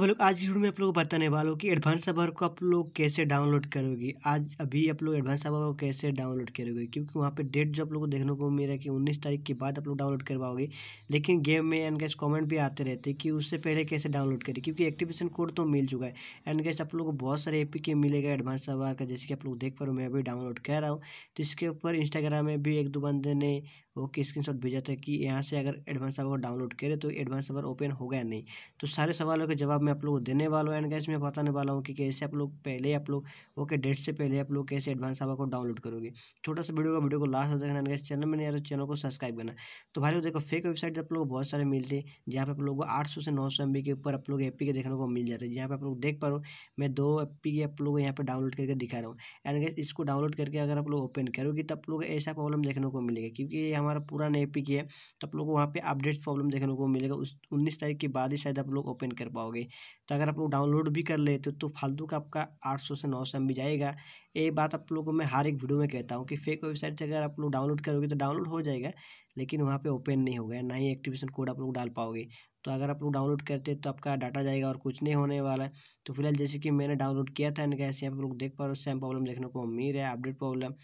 तो लोग आज की वीडियो में आप लोग बताने वालों कि एडवांस सर्वर को आप लोग कैसे डाउनलोड करोगे आज अभी आप लोग एडवांस सर्वर को कैसे डाउनलोड करोगे क्योंकि वहाँ पे डेट जो आप लोग को देखने को मिल रहा है कि उन्नीस तारीख के बाद आप लोग डाउनलोड करवाओगे लेकिन गेम में एन गैस कॉमेंट भी आते रहते कि उससे पहले कैसे डाउनलोड करें क्योंकि एक्टिवेशन कोड तो मिल चुका है एन गैस आप लोग को बहुत सारे ए के मिलेगा एडवांस सर्वर का जैसे कि आप लोग देख पा रहे हो मैं अभी डाउनलोड कर रहा हूँ तो इसके ऊपर इंस्टाग्राम में भी एक दो बंदे ने ओके स्क्रीनशॉट भेजा था कि यहाँ से अगर एडवांस सर्वर को डाउनलोड करे तो एडवांस सर्वर ओपन हो गया नहीं तो सारे सवालों के जवाब मैं आप लोग को देने वाला हूँ एंड गैस मैं बताने वाला हूँ कि कैसे आप लोग पहले आप लोग ओके डेट से पहले आप लोग कैसे एडवांस सर्वर को डाउनलोड करोगे छोटा सा वीडियो का वीडियो को लास्ट देखना एंड गैस चैनल में नहीं चैनल तो को सब्सक्राइब करना तो भाई लोग देखो फेक वेबसाइट आप लोग बहुत सारे मिलते हैं जहाँ पर आप लोग को आठ सौ से नौ सौ के ऊपर आप लोग एपी के देखने को मिल जाते हैं जहाँ पर आप लोग देख पा रहे हो मैं दो एप पी के आप लोग यहाँ पर डाउनलोड करके दिखा रहा हूँ एंड गैस इसको डाउनलोड करके अगर आप लोग ओपन करोगे तो आप लोग ऐसा प्रॉब्लम देखने को मिलेगा क्योंकि हमारा हमारा नए पिक है तो आप लोग को वहाँ पे अपडेट्स प्रॉब्लम देखने को मिलेगा उस उन्नीस तारीख के बाद ही शायद आप लोग ओपन कर पाओगे तो अगर आप लोग डाउनलोड भी कर लेते हो तो फालतू का आपका आठ सौ से नौ सौ भी जाएगा ये बात आप लोगों को मैं हर एक वीडियो में कहता हूँ कि फेक वेबसाइट से अगर आप लोग डाउनलोड करोगे तो डाउनलोड हो जाएगा लेकिन वहाँ पर ओपन नहीं होगा ना ही एक्टिवेशन कोड आप लोग डाल पाओगे तो अगर आप लोग डाउनलोड करते तो आपका डाटा जाएगा और कुछ नहीं होने वाला है तो फिलहाल जैसे कि मैंने डाउनलोड किया था इनका ऐसे आप लोग देख पा रहे हो सेम प्रॉब्लम देखने को मिल रहा है अपडेट प्रॉब्लम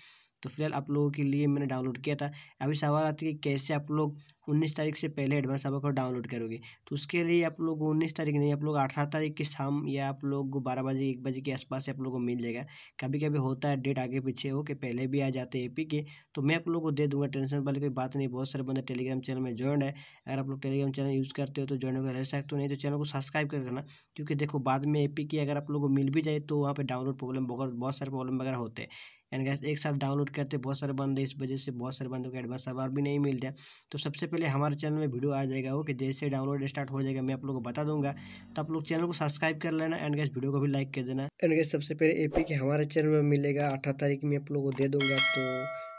तो फिलहाल आप लोगों के लिए मैंने डाउनलोड किया था अभी सवाल आता है कि कैसे आप लोग उन्नीस तारीख से पहले एडवांस आप डाउनलोड करोगे तो उसके लिए आप लोग उन्नीस तारीख नहीं आप लोग अठारह तारीख के शाम या आप लोग को बारह बजे एक बजे के आसपास से आप लोगों को मिल जाएगा कभी कभी होता है डेट आगे पीछे हो कि पहले भी आ जाते हैं ए के तो मैं आप लोग को दे दूंगा टेंशन वाली कोई बात नहीं बहुत सारे बंदे टेलीग्राम चैनल में ज्वाइन है अगर आप लोग टेलीग्राम चैनल यूज़ करते हो तो ज्वाइन होकर रह सकते हो नहीं तो चैनल को सब्सक्राइब कर रखना क्योंकि देखो बाद में ए की अगर आप लोग को मिल भी जाए तो वहाँ पर डाउनलोड प्रॉब्लम बहुत बहुत सारे प्रॉब्लम वगैरह होते हैं एंड गैस एक साथ डाउनलोड करते बहुत सारे बंद इस वजह से बहुत सारे बंदों के एडवांस सवार भी नहीं मिलता तो सबसे पहले हमारे चैनल में वीडियो आ जाएगा ओके जैसे डाउनलोड स्टार्ट हो जाएगा मैं आप लोग को बता दूंगा तो आप लोग चैनल को सब्सक्राइब कर लेना एंड गैस वीडियो को भी लाइक कर देना एंड गैस सबसे पहले ए के हमारे चैनल में मिलेगा अठारह तारीख में आप लोग को दे दूंगा तो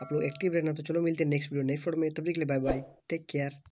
आप लोग एक्टिव रहना तो चलो मिलते हैं नेक्स्ट वीडियो नेक्स्ट फोटो में तब देख के बाय बाय टेक केयर